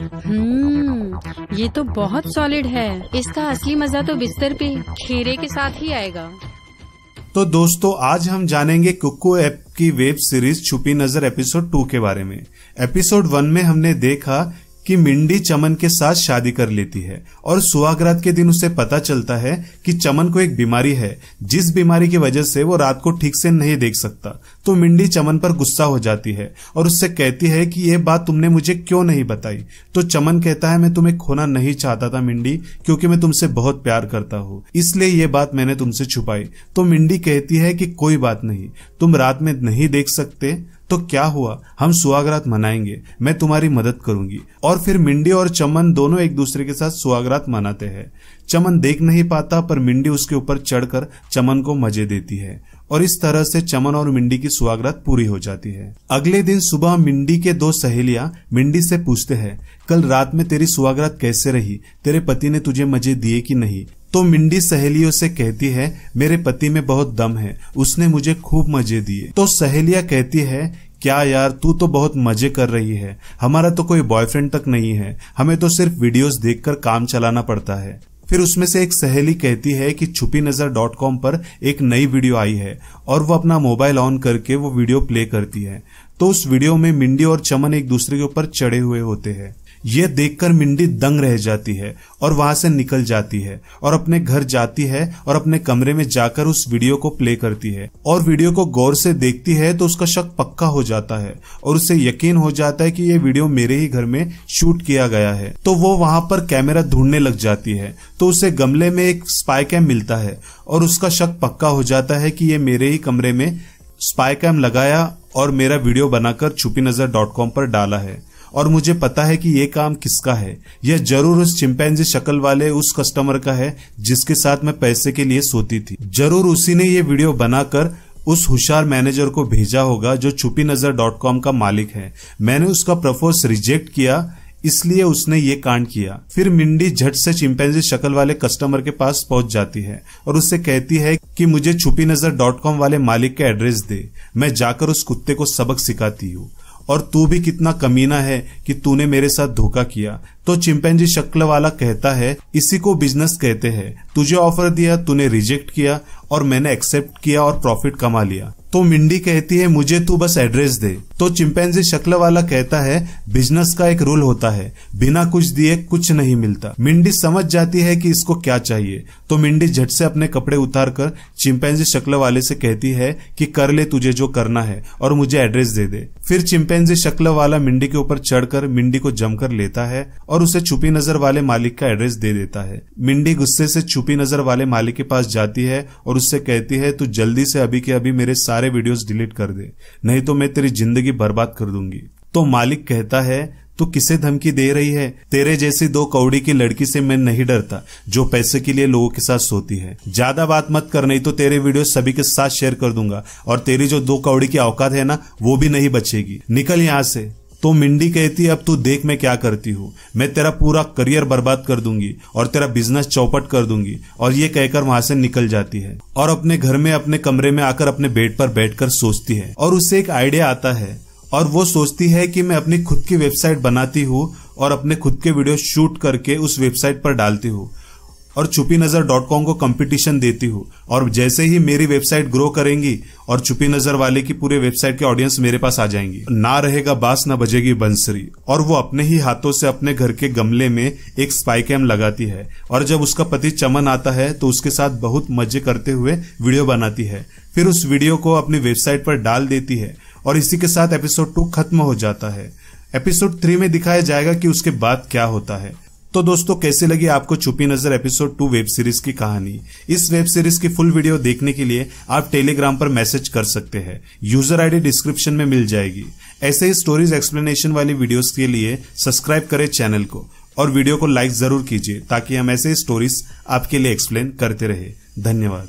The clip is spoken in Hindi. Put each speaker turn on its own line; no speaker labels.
हम्म ये तो बहुत सॉलिड है इसका असली मजा तो बिस्तर पे खीरे के साथ ही आएगा तो दोस्तों आज हम जानेंगे कुको ऐप की वेब सीरीज छुपी नजर एपिसोड टू के बारे में एपिसोड वन में हमने देखा कि मिंडी चमन के साथ शादी कर लेती है और सुहागरात के दिन उसे पता चलता है कि चमन को एक बीमारी है जिस बीमारी की वजह से वो रात को ठीक से नहीं देख सकता तो मिंडी चमन पर गुस्सा हो जाती है और उससे कहती है कि यह बात तुमने मुझे क्यों नहीं बताई तो चमन कहता है मैं तुम्हें खोना नहीं चाहता था मिंडी क्योंकि मैं तुमसे बहुत प्यार करता हूँ इसलिए ये बात मैंने तुमसे छुपाई तो मिंडी कहती है कि कोई बात नहीं तुम रात में नहीं देख सकते तो क्या हुआ हम सुहागरात मनाएंगे मैं तुम्हारी मदद करूंगी और फिर मिंडी और चमन दोनों एक दूसरे के साथ सुहागरात मनाते हैं चमन देख नहीं पाता पर मिंडी उसके ऊपर चढ़कर चमन को मजे देती है और इस तरह से चमन और मिंडी की सुहागरात पूरी हो जाती है अगले दिन सुबह मिंडी के दो सहेलियां मिंडी से पूछते हैं कल रात में तेरी सुहागरात कैसे रही तेरे पति ने तुझे मजे दिए कि नहीं तो मिंडी सहेलियों से कहती है मेरे पति में बहुत दम है उसने मुझे खूब मजे दिए तो सहेलिया कहती है क्या यार तू तो बहुत मजे कर रही है हमारा तो कोई बॉयफ्रेंड तक नहीं है हमें तो सिर्फ वीडियोस देखकर काम चलाना पड़ता है फिर उसमें से एक सहेली कहती है कि छुपी नजर डॉट कॉम पर एक नई वीडियो आई है और वो अपना मोबाइल ऑन करके वो वीडियो प्ले करती है तो उस वीडियो में मिंडी और चमन एक दूसरे के ऊपर चढ़े हुए होते हैं यह देखकर मिंडी दंग रह जाती है और वहां से निकल जाती है और अपने घर जाती है और अपने कमरे में जाकर उस वीडियो को प्ले करती है और वीडियो को गौर से देखती है तो उसका शक पक्का हो जाता है और उसे यकीन हो जाता है कि यह वीडियो मेरे ही घर में शूट किया गया है तो वो वहां पर कैमरा ढूंढने लग जाती है तो उसे गमले में एक स्पाई कैम मिलता है और उसका शक पक्का हो जाता है कि ये मेरे ही कमरे में स्पाई कैम लगाया और मेरा वीडियो बनाकर छुपी नजर डॉट कॉम पर डाला है और मुझे पता है कि ये काम किसका है यह जरूर उस चिंपैनजी शक्ल वाले उस कस्टमर का है जिसके साथ मैं पैसे के लिए सोती थी जरूर उसी ने ये वीडियो बनाकर उस हुशार मैनेजर को भेजा होगा जो छुपी नजर डॉट कॉम का मालिक है मैंने उसका प्रपोज रिजेक्ट किया इसलिए उसने ये कांड किया फिर मिंडी झट से चिंपैंजी शक्ल वाले कस्टमर के पास पहुंच जाती है और उससे कहती है कि मुझे छुपी नजर डॉट कॉम वाले मालिक का एड्रेस दे मैं जाकर उस कुत्ते को सबक सिखाती हूँ और तू भी कितना कमीना है कि तूने मेरे साथ धोखा किया तो जी शक्ल वाला कहता है इसी को बिजनेस कहते हैं तुझे ऑफर दिया तूने रिजेक्ट किया और मैंने एक्सेप्ट किया और प्रॉफिट कमा लिया तो मिंडी कहती है मुझे तू बस एड्रेस दे तो चिंपैंजी शक्ल वाला कहता है बिजनेस का एक रूल होता है बिना कुछ दिए कुछ नहीं मिलता मिंडी समझ जाती है कि इसको क्या चाहिए तो मिंडी झट से अपने कपड़े उतार कर चिंपैंजी शक्ल वाले से कहती है कि कर ले तुझे जो करना है और मुझे एड्रेस दे दे फिर चिंपैंजी शक्ल वाला मिंडी के ऊपर चढ़कर मिंडी को जमकर लेता है और उसे छुपी नजर वाले मालिक का एड्रेस दे देता है मिंडी गुस्से से छुपी नजर वाले मालिक के पास जाती है और उससे कहती है तू जल्दी से अभी के अभी मेरे सारे वीडियोस डिलीट कर दे नहीं तो मैं तेरी जिंदगी जिंदगी बर्बाद कर दूंगी तो मालिक कहता है तू किसे धमकी दे रही है तेरे जैसी दो कौड़ी की लड़की से मैं नहीं डरता जो पैसे के लिए लोगों के साथ सोती है ज्यादा बात मत कर नहीं तो तेरे वीडियो सभी के साथ शेयर कर दूंगा और तेरी जो दो कौड़ी की औकात है ना वो भी नहीं बचेगी निकल यहाँ से तो मिंडी कहती है अब तू देख मैं क्या करती हूँ मैं तेरा पूरा करियर बर्बाद कर दूंगी और तेरा बिजनेस चौपट कर दूंगी और ये कहकर वहां से निकल जाती है और अपने घर में अपने कमरे में आकर अपने बेड पर बैठकर सोचती है और उसे एक आइडिया आता है और वो सोचती है कि मैं अपनी खुद की वेबसाइट बनाती हूँ और अपने खुद के वीडियो शूट करके उस वेबसाइट पर डालती हूँ और छुपी नजर डॉट कॉम को कंपटीशन देती हूँ और जैसे ही मेरी वेबसाइट ग्रो करेंगी और छुपी नजर वाले की पूरे वेबसाइट के ऑडियंस मेरे पास आ जाएंगी ना रहेगा बास ना बजेगी बंसरी और वो अपने ही हाथों से अपने घर के गमले में एक स्पाई कैम लगाती है और जब उसका पति चमन आता है तो उसके साथ बहुत मजे करते हुए वीडियो बनाती है फिर उस वीडियो को अपनी वेबसाइट पर डाल देती है और इसी के साथ एपिसोड टू खत्म हो जाता है एपिसोड थ्री में दिखाया जाएगा कि उसके बाद क्या होता है तो दोस्तों कैसे लगी आपको छुपी नजर एपिसोड टू वेब सीरीज की कहानी इस वेब सीरीज की फुल वीडियो देखने के लिए आप टेलीग्राम पर मैसेज कर सकते हैं यूजर आईडी डिस्क्रिप्शन में मिल जाएगी ऐसे ही स्टोरीज एक्सप्लेनेशन वाली वीडियोस के लिए सब्सक्राइब करें चैनल को और वीडियो को लाइक जरूर कीजिए ताकि हम ऐसे स्टोरीज आपके लिए एक्सप्लेन करते रहे धन्यवाद